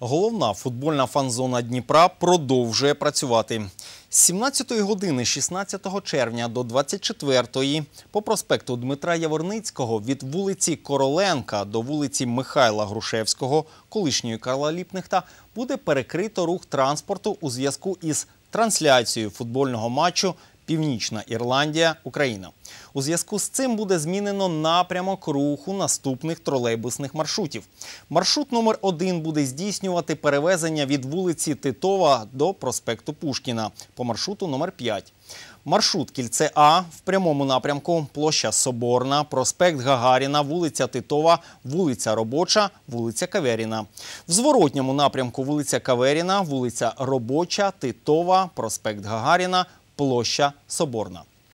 Головна футбольна фан-зона Дніпра продовжує працювати. З 17 години 16 червня до 24-ї по проспекту Дмитра Яворницького від вулиці Короленка до вулиці Михайла Грушевського, колишньої Карла Ліпнихта, буде перекрито рух транспорту у зв'язку із трансляцією футбольного матчу Північна Ірландія, Україна. У зв'язку з цим буде змінено напрямок руху наступних тролейбусних маршрутів. Маршрут номер 1 буде здійснювати перевезення від вулиці Титова до проспекту Пушкіна по маршруту номер 5 Маршрут кільце А в прямому напрямку площа Соборна, проспект Гагаріна, вулиця Титова, вулиця Робоча, вулиця Каверіна. В зворотньому напрямку вулиця Каверіна, вулиця Робоча, Титова, проспект Гагаріна, площа Соборна.